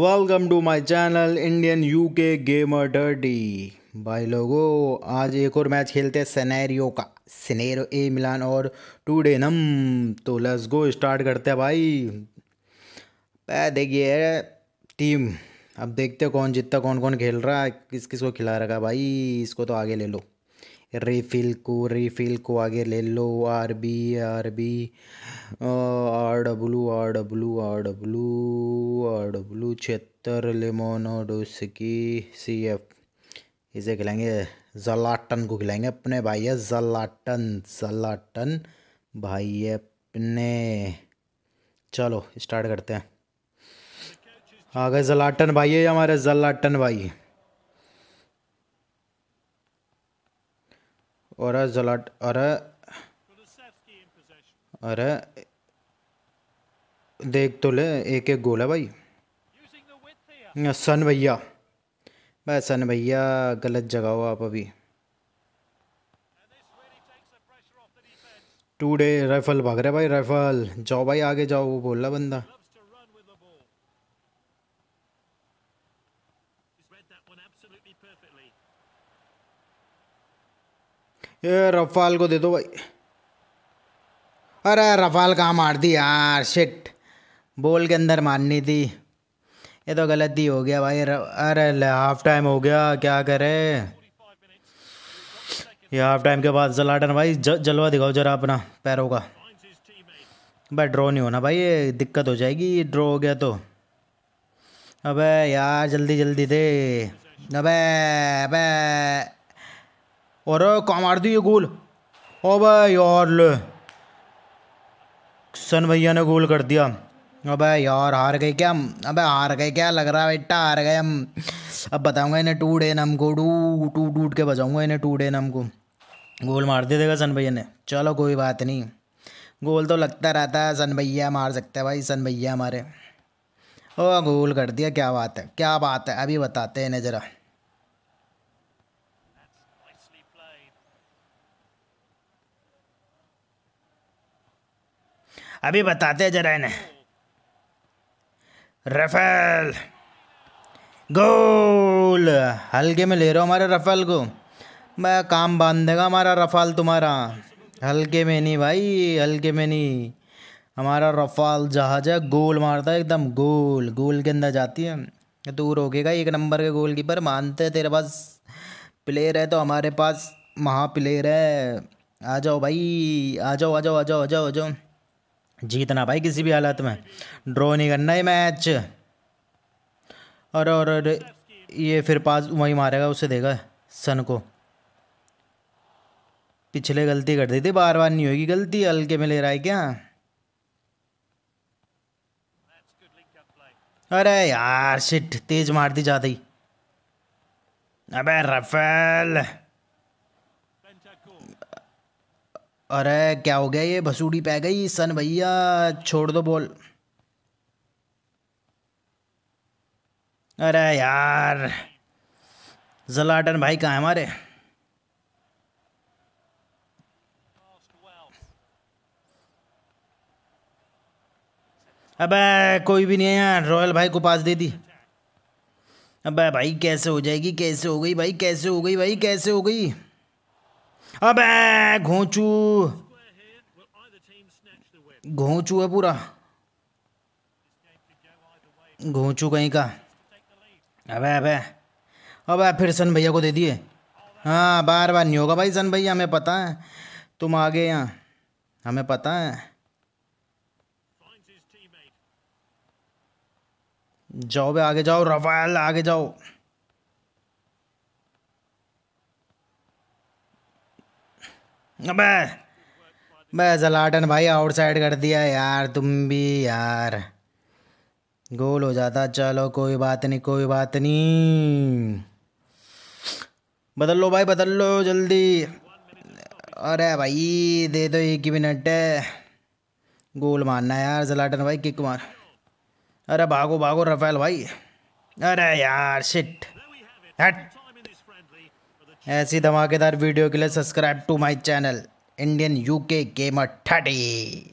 Welcome to my channel Indian UK gamer dirty भाई लोगों आज एक और मैच खेलते हैं सनेरियो का सनेरो ए मिलान और टू डे नम तो लेट्स गो स्टार्ट करते हैं भाई देखिए टीम अब देखते हैं कौन जीतता कौन कौन खेल रहा है किस किस को खिला रखा भाई इसको तो आगे ले लो रिफिल को रिफिल को आगे ले लो R B R B R W R W R W R W छिहत्तर लेमोनोडोस की सी एफ इसे खिलाएंगे जलाटन को खिलाएंगे अपने भाई है जलाटन जलाटन भाई अपने चलो स्टार्ट करते हैं आ गए जलाटन भाई है हमारे जलाटन भाई और जलाट और अरे देख तो ले एक एक गोल है भाई सन भैया भाई सन भैया गलत जगह हो आप अभी डे राइफल भाग रहे भाई राइफल जाओ भाई आगे जाओ वो बोल रहा बंदा ये रफाल को दे दो भाई अरे रफाल कहाँ मार दी यार शिट बॉल के अंदर मारनी थी ये तो गलत ही हो गया भाई अरे हाफ टाइम हो गया क्या करे ये हाफ टाइम के बाद जलाटन भाई ज, जलवा दिखाओ जरा अपना पैरों का भाई ड्रॉ नहीं होना भाई ये दिक्कत हो जाएगी ड्रॉ हो गया तो अबे यार जल्दी जल्दी दे अबे अबे और कमार मार दी ये गोल अब यार ले सन भैया ने गोल कर दिया अबे यार हार गए क्या अबे हार गए क्या लग रहा है बेटा हार गए हम अब बताऊंगा इन्हें टूट एन हमको डू टू टूट के बजाऊंगा इन्हें टूट एन हमको गोल मार दे देगा सन भैया ने चलो कोई बात नहीं गोल तो लगता रहता है सन भैया मार सकते हैं भाई सन भैया हमारे ओ गोल कर दिया क्या बात है क्या बात है अभी बताते हैं इन्हें ज़रा अभी बताते हैं जरा इन्हें रफेल गोल हल्के में ले रहा हूँ हमारे रफेल को मैं काम बांध देगा हमारा रफाल तुम्हारा हल्के में नहीं भाई हल्के में नहीं हमारा रफाल जहाज है गोल मारता है एकदम गोल गोल के अंदर जाती है तू रोकेगा एक नंबर के गोल कीपर मानते हैं तेरे पास प्लेयर है तो हमारे पास महा प्लेयर है आ जाओ भाई आ जाओ आ जाओ आ जाओ आ जाओ आ जाओ जीतना भाई किसी भी हालत में ड्रॉ नहीं करना ये मैच अरे और ये फिर पास वहीं मारेगा उसे देगा सन को पिछले गलती कर दी थी बार बार नहीं होगी गलती हल्के में ले रहा है क्या अरे यार शिट तेज मार दी जाती अबे रफेल अरे क्या हो गया ये भसूड़ी पै गई सन भैया छोड़ दो बोल अरे यार जलाटन भाई कहाँ है हमारे अबे कोई भी नहीं है यार रॉयल भाई को पास दे दी अबे भाई कैसे हो जाएगी कैसे हो गई भाई कैसे हो गई भाई कैसे हो गई, भाई, कैसे हो गई? अब घोंचू घोंचू है पूरा घोंचू कहीं का अबे अबे अबे फिर सन भैया को दे दिए हाँ बार बार नहीं होगा भाई सन भैया हमें पता है तुम आ गए यहाँ हमें पता है जाओ भाई आगे जाओ रफाल आगे जाओ अबे मैं जलाटन भाई आउटसाइड कर दिया यार तुम भी यार गोल हो जाता चलो कोई बात नहीं कोई बात नहीं बदल लो भाई बदल लो जल्दी अरे भाई दे दो एक ही मिनट गोल मारना यार जलाटन भाई किक मार अरे भागो भागो रफेल भाई अरे यार शिट हट ऐसी धमाकेदार वीडियो के लिए subscribe to my channel Indian UK gamer thirty